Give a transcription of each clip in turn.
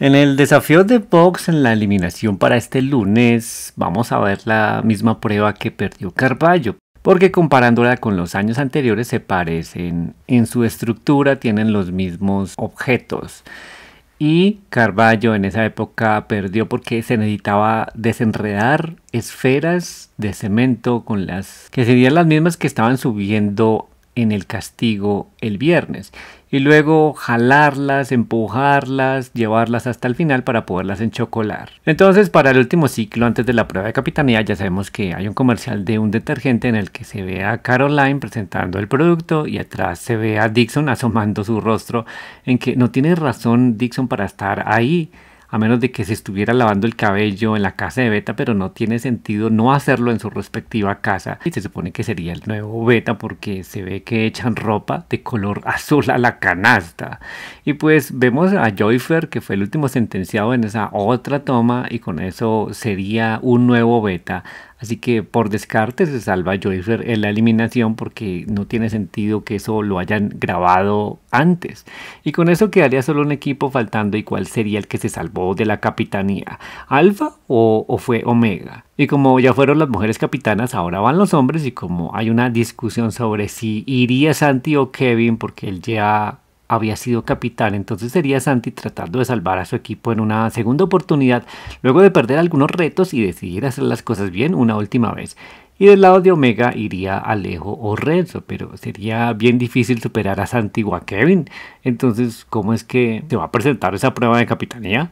En el desafío de Box en la eliminación para este lunes vamos a ver la misma prueba que perdió Carballo, porque comparándola con los años anteriores se parecen en su estructura, tienen los mismos objetos. Y Carballo en esa época perdió porque se necesitaba desenredar esferas de cemento con las que serían las mismas que estaban subiendo en el castigo el viernes y luego jalarlas, empujarlas, llevarlas hasta el final para poderlas enchocolar. Entonces, para el último ciclo, antes de la prueba de capitanía, ya sabemos que hay un comercial de un detergente en el que se ve a Caroline presentando el producto y atrás se ve a Dixon asomando su rostro en que no tiene razón Dixon para estar ahí a menos de que se estuviera lavando el cabello en la casa de Beta, pero no tiene sentido no hacerlo en su respectiva casa. Y se supone que sería el nuevo Beta porque se ve que echan ropa de color azul a la canasta. Y pues vemos a Joyfer, que fue el último sentenciado en esa otra toma, y con eso sería un nuevo Beta. Así que por descarte se salva Joyfer en la eliminación porque no tiene sentido que eso lo hayan grabado antes. Y con eso quedaría solo un equipo faltando y cuál sería el que se salvó de la capitanía, Alfa o fue Omega. Y como ya fueron las mujeres capitanas, ahora van los hombres y como hay una discusión sobre si iría Santi o Kevin porque él ya había sido capitán, Entonces sería Santi tratando de salvar a su equipo en una segunda oportunidad, luego de perder algunos retos y decidir hacer las cosas bien una última vez. Y del lado de Omega iría Alejo o Renzo, pero sería bien difícil superar a Santi o a Kevin. Entonces, ¿cómo es que se va a presentar esa prueba de capitanía?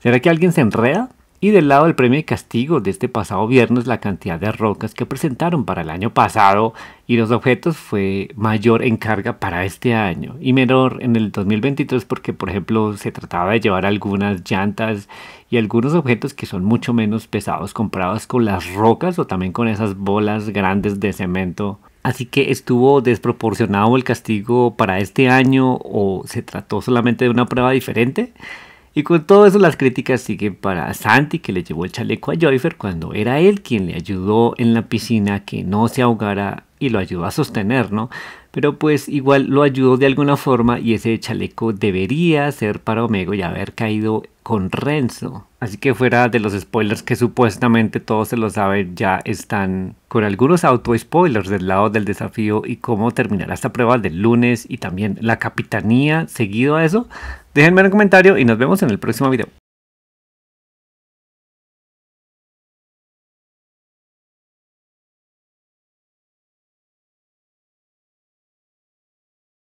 ¿Será que alguien se enreda? Y del lado del premio de castigo de este pasado viernes, la cantidad de rocas que presentaron para el año pasado y los objetos fue mayor en carga para este año y menor en el 2023 porque, por ejemplo, se trataba de llevar algunas llantas y algunos objetos que son mucho menos pesados comparados con las rocas o también con esas bolas grandes de cemento Así que estuvo desproporcionado el castigo para este año o se trató solamente de una prueba diferente. Y con todo eso las críticas siguen para Santi que le llevó el chaleco a Joyfer cuando era él quien le ayudó en la piscina que no se ahogara y lo ayudó a sostener, ¿no? Pero pues igual lo ayudó de alguna forma y ese chaleco debería ser para Omega y haber caído con Renzo. Así que fuera de los spoilers que supuestamente todos se lo saben, ya están con algunos auto-spoilers del lado del desafío y cómo terminará esta prueba del lunes y también la capitanía seguido a eso Déjenme un comentario y nos vemos en el próximo video.